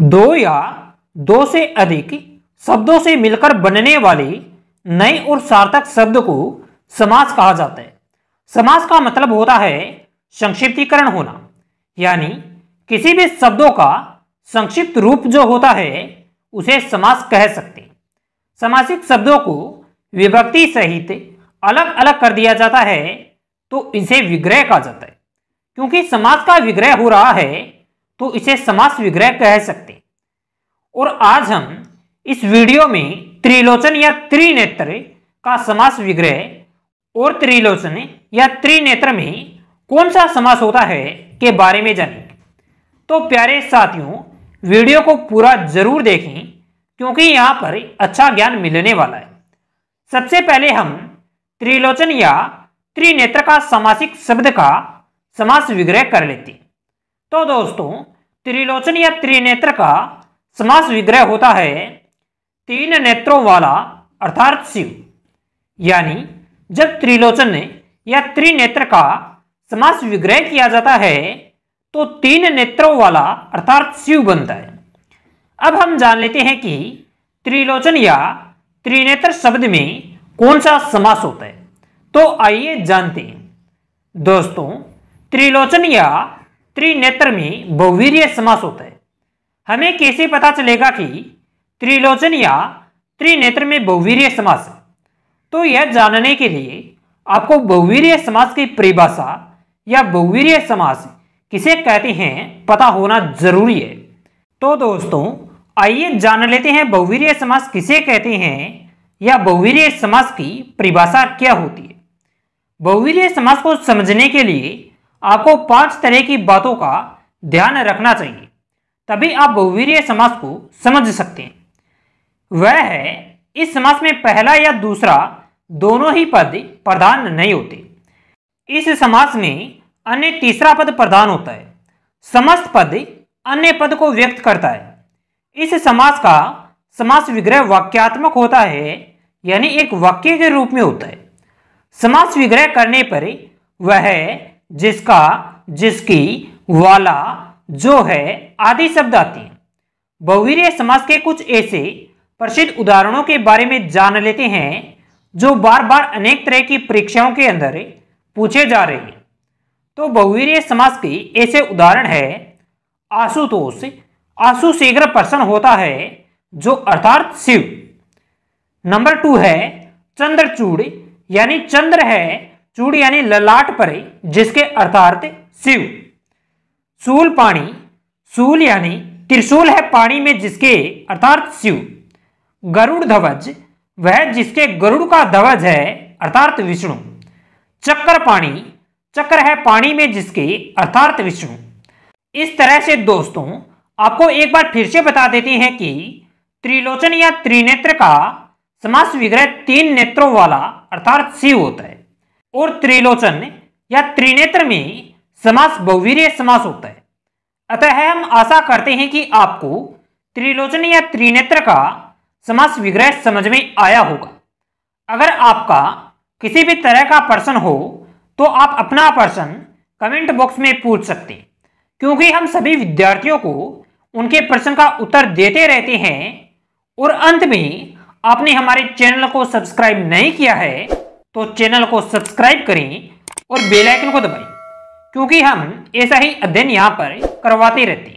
दो या दो से अधिक शब्दों से मिलकर बनने वाले नए और सार्थक शब्द को समास कहा जाता है समास का मतलब होता है संक्षिप्तीकरण होना यानी किसी भी शब्दों का संक्षिप्त रूप जो होता है उसे समास कह सकते हैं समासिक शब्दों को विभक्ति सहित अलग अलग कर दिया जाता है तो इसे विग्रह कहा जाता है क्योंकि समाज का विग्रह हो रहा है तो इसे समास विग्रह कह सकते और आज हम इस वीडियो में त्रिलोचन या त्रिनेत्र का समास विग्रह और त्रिलोचन या त्रिनेत्र में कौन सा समास होता है के बारे में जानेंगे तो प्यारे साथियों वीडियो को पूरा जरूर देखें क्योंकि यहाँ पर अच्छा ज्ञान मिलने वाला है सबसे पहले हम त्रिलोचन या त्रिनेत्र का समासिक शब्द का समास विग्रह कर लेती तो दोस्तों त्रिलोचन या त्रिनेत्र का समास विग्रह होता है तीन नेत्रों वाला अर्थात शिव यानी जब त्रिलोचन या त्रिनेत्र का समास विग्रह किया जाता है तो तीन नेत्रों वाला अर्थात शिव बनता है अब हम जान लेते हैं कि त्रिलोचन या त्रिनेत्र शब्द में कौन सा समास होता है तो आइए जानते हैं दोस्तों त्रिलोचन या त्रिनेत्र में बहुवीर्य समास होता है हमें कैसे पता चलेगा कि त्रिलोचन या त्रिनेत्र में बहुवीर्य समास है तो यह जानने के लिए आपको बहुवीर्य समास की परिभाषा या बहुवीर्य समास किसे कहते हैं पता होना जरूरी है तो दोस्तों आइए जान लेते हैं बहुवीर्य समास किसे कहते हैं या बहुवीर्य समास की परिभाषा क्या होती है बहुवीर्य समास को समझने के लिए आपको पांच तरह की बातों का ध्यान रखना चाहिए तभी आप बहुवीरीय समास को समझ सकते हैं वह है इस समास में पहला या दूसरा दोनों ही पद प्रधान नहीं होते इस समास में अन्य तीसरा पद प्रधान होता है समस्त पद अन्य पद को व्यक्त करता है इस समास का समास विग्रह वाक्यात्मक होता है यानी एक वाक्य के रूप में होता है समास विग्रह करने पर वह जिसका जिसकी वाला जो है आदि शब्द आते हैं बहुवीर समाज के कुछ ऐसे प्रसिद्ध उदाहरणों के बारे में जान लेते हैं जो बार बार अनेक तरह की परीक्षाओं के अंदर पूछे जा रहे हैं तो बहुवीर समाज के ऐसे उदाहरण है आशुतोष आशु शीघ्र प्रसन्न होता है जो अर्थात शिव नंबर टू है चंद्रचूड़ यानी चंद्र है चूड़ यानी ललाट परे जिसके अर्थार्थ शिव सूल पाणी सूल यानी त्रिशूल है पाणी में जिसके अर्थात शिव गरुड़ ध्वज वह जिसके गरुड़ का ध्वज है अर्थात विष्णु चक्र पाणी चक्र है पानी में जिसके अर्थात विष्णु इस तरह से दोस्तों आपको एक बार फिर से बता देते हैं कि त्रिलोचन या त्रिनेत्र का समास विग्रह तीन नेत्रों वाला अर्थात शिव होता है और त्रिलोचन या त्रिनेत्र में समास बहुवीर्य समास होता है अतः हम आशा करते हैं कि आपको त्रिलोचन या त्रिनेत्र का समास विग्रह समझ में आया होगा अगर आपका किसी भी तरह का प्रश्न हो तो आप अपना प्रश्न कमेंट बॉक्स में पूछ सकते हैं क्योंकि हम सभी विद्यार्थियों को उनके प्रश्न का उत्तर देते रहते हैं और अंत में आपने हमारे चैनल को सब्सक्राइब नहीं किया है तो चैनल को सब्सक्राइब करें और बेल आइकन को दबाएं क्योंकि हम ऐसा ही अध्ययन यहाँ पर करवाते रहते हैं